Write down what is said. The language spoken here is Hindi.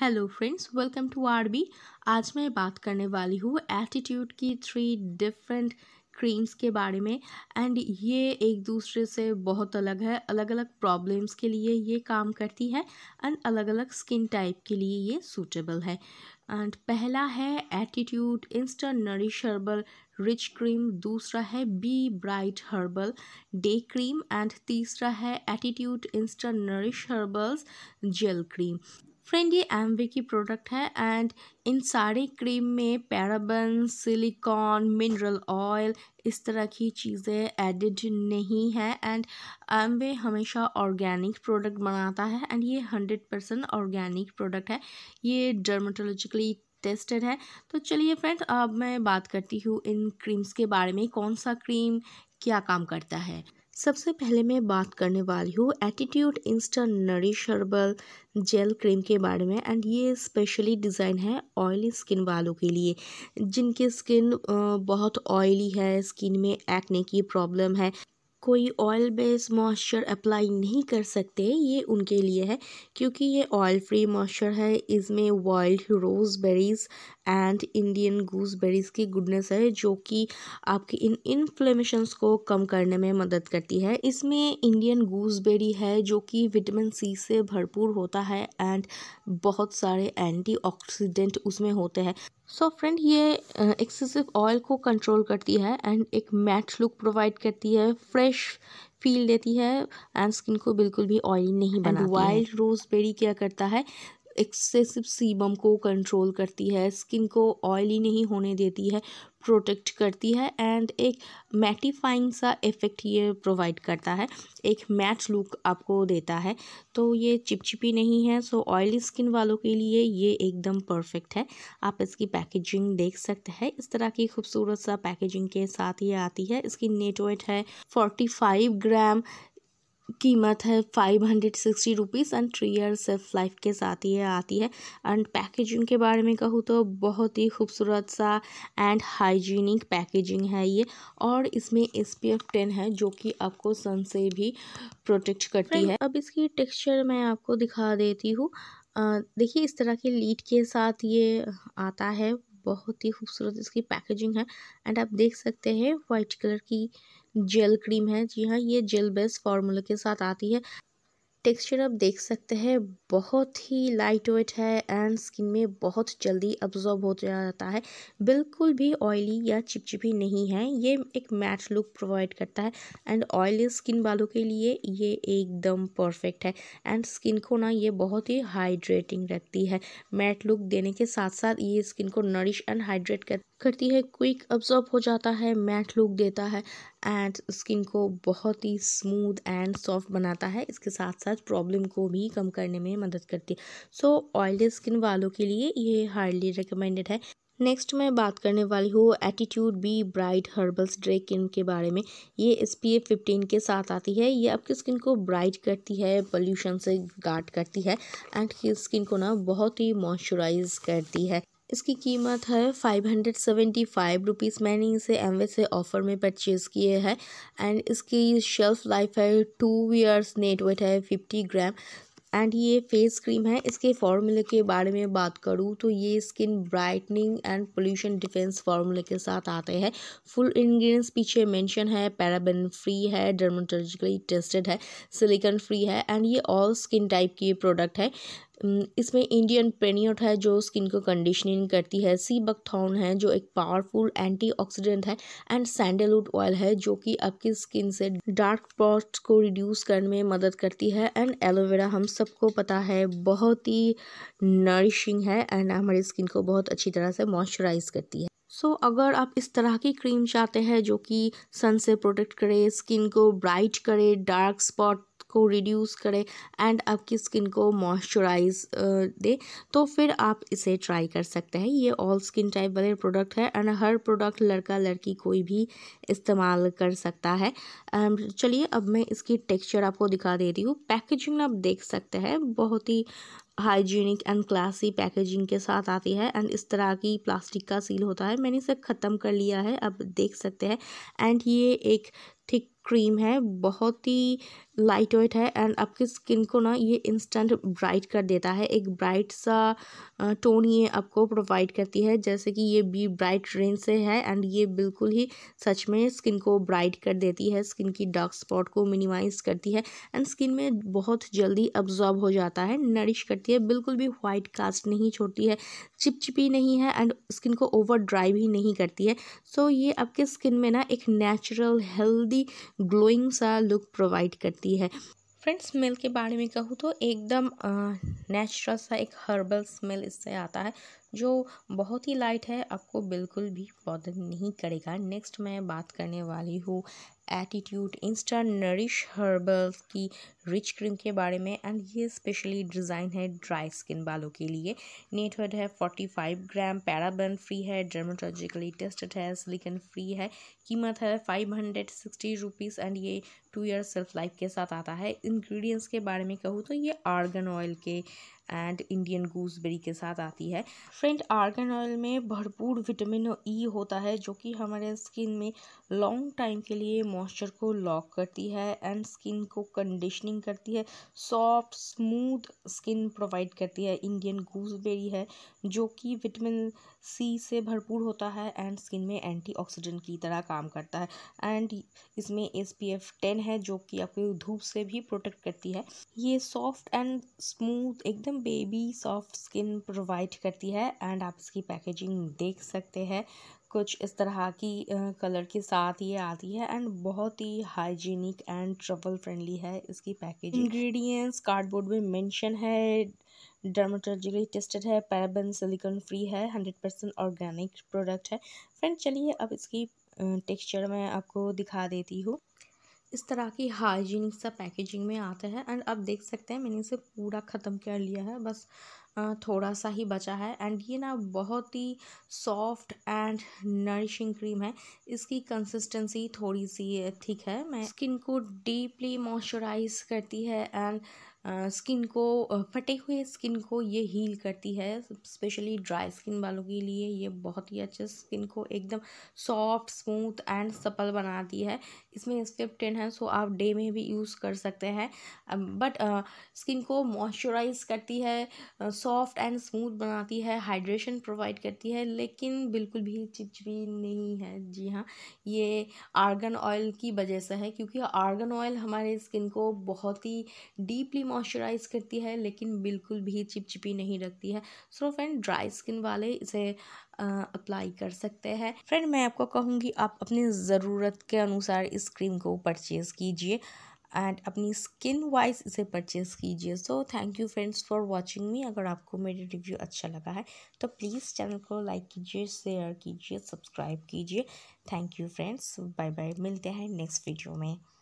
hello friends welcome to RB आज मैं बात करने वाली हूँ एटीट्यूड की थ्री डिफरेंट क्रीम्स के बारे में एंड ये एक दूसरे से बहुत अलग है अलग अलग प्रॉब्लम्स के लिए ये काम करती है एंड अलग अलग स्किन टाइप के लिए ये सूटेबल है एंड पहला है attitude instant nourish herbal rich cream दूसरा है B bright herbal day cream and तीसरा है attitude instant nourish herbals gel cream friend ये एम की प्रोडक्ट है एंड इन सारे क्रीम में पैराबन सिलिकॉन मिनरल ऑयल इस तरह की चीज़ें एडिड नहीं है एंड एम हमेशा ऑर्गेनिक प्रोडक्ट बनाता है एंड ये हंड्रेड परसेंट ऑर्गेनिक प्रोडक्ट है ये डर्माटोलॉजिकली टेस्टेड है तो चलिए फ्रेंड अब मैं बात करती हूँ इन क्रीम्स के बारे में कौन सा क्रीम क्या काम करता है सबसे पहले मैं बात करने वाली हूँ attitude nourish herbal gel cream के बारे में एंड ये स्पेशली डिज़ाइन है ऑयली स्किन वालों के लिए जिनकी स्किन बहुत ऑयली है स्किन में एक्ने की प्रॉब्लम है कोई ऑयल बेस मॉइस्चर अप्लाई नहीं कर सकते ये उनके लिए है क्योंकि ये ऑयल फ्री मॉइस्चर है इसमें wild roseberries and Indian gooseberries की गुडनेस है जो कि आपके इन इन्फ्लेमेशंस को कम करने में मदद करती है इसमें इंडियन गूसबेरी है जो कि विटामिन सी से भरपूर होता है एंड बहुत सारे एंटी उसमें होते हैं सो so फ्रेंड ये एक्सेसिव ऑयल को कंट्रोल करती है एंड एक मैट लुक प्रोवाइड करती है फ्रेंड फ्रेश फील देती है एंड स्किन को बिल्कुल भी ऑयली नहीं बनाती वाइल्ड रोज़बेरी क्या करता है एक्सेसिव सीबम को कंट्रोल करती है स्किन को ऑयली नहीं होने देती है प्रोटेक्ट करती है एंड एक मैटिफाइंग सा इफ़ेक्ट ये प्रोवाइड करता है एक मैच लुक आपको देता है तो ये चिपचिपी नहीं है सो ऑयली स्किन वालों के लिए ये एकदम परफेक्ट है आप इसकी पैकेजिंग देख सकते हैं इस तरह की खूबसूरत सा पैकेजिंग के साथ ये आती है इसकी नेटवेट है फोर्टी फाइव ग्राम कीमत है five hundred sixty rupees and three year safe life के साथ ये आती है एंड पैकेजिंग के बारे में कहूँ तो बहुत ही खूबसूरत सा एंड हाइजीनिक पैकेजिंग है ये और इसमें एस पी एफ टेन है जो कि आपको सन से भी प्रोटेक्ट करती है अब इसकी टेक्सचर मैं आपको दिखा देती हूँ देखिए इस तरह के लीड के साथ ये आता है बहुत ही खूबसूरत इसकी पैकेजिंग है एंड आप देख सकते हैं वाइट कलर की जेल क्रीम है जी हाँ ये जेल बेस फार्मूला के साथ आती है टेक्सचर आप देख सकते हैं बहुत ही लाइट वेट है एंड स्किन में बहुत जल्दी अब्जॉर्ब हो जाता है बिल्कुल भी ऑयली या चिपचिपी नहीं है ये एक मैट लुक प्रोवाइड करता है एंड ऑयली स्किन वालों के लिए ये एकदम परफेक्ट है एंड स्किन को ना ये बहुत ही हाइड्रेटिंग रखती है मैट लुक देने के साथ साथ ये स्किन को नरिश एंड हाइड्रेट कर करती है क्विक अब्जॉर्ब हो जाता है मैट लुक देता है एंड स्किन को बहुत ही स्मूथ एंड सॉफ्ट बनाता है इसके साथ साथ प्रॉब्लम को भी कम करने में मदद करती है सो ऑयली स्किन वालों के लिए ये हार्डली रिकमेंडेड है नेक्स्ट मैं बात करने वाली हूँ attitude B bright herbals day cream के बारे में ये एस पी एफ फिफ्टीन के साथ आती है ये आपकी स्किन को ब्राइट करती है पोल्यूशन से गार्ड करती है एंड स्किन को ना बहुत ही मॉइस्चराइज करती है इसकी कीमत है five hundred seventy five rupees मैंने इसे एम से ऑफ़र में परचेज़ किए है एंड इसकी शेल्फ लाइफ है टू ईयर्स नेट वेट है फिफ्टी ग्राम एंड ये फेस क्रीम है इसके फार्मूले के बारे में बात करूँ तो ये skin brightening and pollution defence फार्मूले के साथ आते हैं फुल इंग्रेडिएंट्स पीछे मेंशन है पैराबेन फ्री है डर्मोटोलॉजिकली टेस्टेड है सिलिकन फ्री है एंड ये ऑल स्किन टाइप की प्रोडक्ट है इसमें इंडियन पेनियट है जो स्किन को कंडीशनिंग करती है सी बकथॉन है जो एक पावरफुल एंटीऑक्सीडेंट है एंड सैंडलवुड ऑयल है जो कि आपकी स्किन से डार्क स्पॉट्स को रिड्यूस करने में मदद करती है एंड एलोवेरा हम सबको पता है बहुत ही नरिशिंग है एंड हमारी स्किन को बहुत अच्छी तरह से मॉइस्चराइज करती है सो so, अगर आप इस तरह की क्रीम चाहते हैं जो कि सन से प्रोटेक्ट करे स्किन को ब्राइट करे डार्क स्पॉट को रिड्यूस करे एंड आपकी स्किन को मॉइस्चराइज दे तो फिर आप इसे ट्राई कर सकते हैं ये ऑल स्किन टाइप वाले प्रोडक्ट है एंड हर प्रोडक्ट लड़का लड़की कोई भी इस्तेमाल कर सकता है चलिए अब मैं इसकी टेक्सचर आपको दिखा देती हूँ पैकेजिंग आप देख सकते हैं बहुत ही हाइजीनिक एंड क्लासी पैकेजिंग के साथ आती है एंड इस तरह की प्लास्टिक का सील होता है मैंने इसे ख़त्म कर लिया है अब देख सकते हैं एंड ये एक थिक क्रीम है बहुत ही लाइट वेट है एंड आपकी स्किन को ना ये इंस्टेंट ब्राइट कर देता है एक ब्राइट सा टोन ये आपको प्रोवाइड करती है जैसे कि ये बी ब्राइट रेंज से है एंड ये बिल्कुल ही सच में स्किन को ब्राइट कर देती है स्किन की डार्क स्पॉट को मिनिमाइज करती है एंड स्किन में बहुत जल्दी अब्जॉर्ब हो जाता है नरिश करती है बिल्कुल भी वाइट कास्ट नहीं छोड़ती है चिपचिपी नहीं है एंड स्किन को ओवर ड्राई भी नहीं करती है सो so, ये आपके स्किन में ना एक नेचुरल हेल्दी ही ग्लोइंग सा लुक प्रोवाइड करती है फ्रेंड स्मेल के बारे में कहूँ तो एकदम नेचुरल सा एक हर्बल स्मेल इससे आता है जो बहुत ही लाइट है आपको बिल्कुल भी बॉदर नहीं करेगा नेक्स्ट मैं बात करने वाली हूँ एटीट्यूड इंस्टा नरिश हर्बल्स की रिच क्रीम के बारे में एंड ये स्पेशली डिज़ाइन है ड्राई स्किन वालों के लिए नेटवर्ड है forty five gram paraben free है डर्माटोलॉजिकली टेस्टेड है सिलिकन फ्री है कीमत है five hundred sixty rupees and ये टू ईयर सेल्फ लाइफ के साथ आता है इन्ग्रीडियंट्स के बारे में कहूँ तो ये आर्गन ऑयल के एंड इंडियन गूसबेरी के साथ आती है फ्रेंड आर्गन ऑयल में भरपूर विटामिन ई e होता है जो कि हमारे स्किन में लॉन्ग टाइम के लिए मॉइस्चर को लॉक करती है एंड स्किन को कंडीशनिंग करती है सॉफ्ट स्मूथ स्किन प्रोवाइड करती है इंडियन गूसबेरी है जो कि विटामिन सी से भरपूर होता है एंड स्किन में एंटी की तरह काम करता है एंड इसमें एस पी एफ टेन है जो कि आपको धूप से भी प्रोटेक्ट करती है ये सॉफ्ट एंड स्मूथ एकदम बेबी सॉफ्ट स्किन प्रोवाइड करती है एंड आप इसकी पैकेजिंग देख सकते हैं कुछ इस तरह की कलर के साथ ये आती है एंड बहुत ही हाइजीनिक एंड ट्रबल फ्रेंडली है इसकी पैकेजिंग इंग्रेडिएंट्स कार्डबोर्ड में मेंशन है डर्माटोलॉजिकली टेस्टेड है पैराबन सिलिकॉन फ्री है हंड्रेड परसेंट ऑर्गेनिक प्रोडक्ट है फ्रेंड चलिए अब इसकी टेक्सचर मैं आपको दिखा देती हूँ इस तरह की हाइजीनिक सा पैकेजिंग में आता है एंड आप देख सकते हैं मैंने इसे पूरा ख़त्म कर लिया है बस थोड़ा सा ही बचा है एंड ये ना बहुत ही सॉफ्ट एंड नरिशिंग क्रीम है इसकी कंसिस्टेंसी थोड़ी सी थिक है मैं स्किन को डीपली मॉइस्चराइज करती है एंड स्किन को फटे हुए स्किन को ये हील करती है स्पेशली ड्राई स्किन वालों के लिए ये बहुत ही अच्छे स्किन को एकदम सॉफ्ट स्मूथ एंड सपल बनाती है इसमें टेन है सो आप डे में भी यूज़ कर सकते हैं बट स्किन को मॉइस्चराइज करती है सॉफ्ट एंड स्मूथ बनाती है हाइड्रेशन प्रोवाइड करती है लेकिन बिल्कुल भी चिचवी नहीं है जी हाँ ये आर्गन ऑयल की वजह से है क्योंकि आर्गन ऑयल हमारे स्किन को बहुत ही डीपली मॉइस्चराइज करती है लेकिन बिल्कुल भी चिपचिपी नहीं रखती है सो फ्रेंड ड्राई स्किन वाले इसे अप्लाई कर सकते हैं फ्रेंड मैं आपको कहूँगी आप अपनी ज़रूरत के अनुसार इस क्रीम को परचेज़ कीजिए एंड अपनी स्किन वाइज इसे परचेज़ कीजिए so thank you friends for watching me अगर आपको मेरे रिव्यू अच्छा लगा है तो प्लीज़ चैनल को लाइक कीजिए शेयर कीजिए सब्सक्राइब कीजिए thank you friends bye bye मिलते हैं नेक्स्ट वीडियो में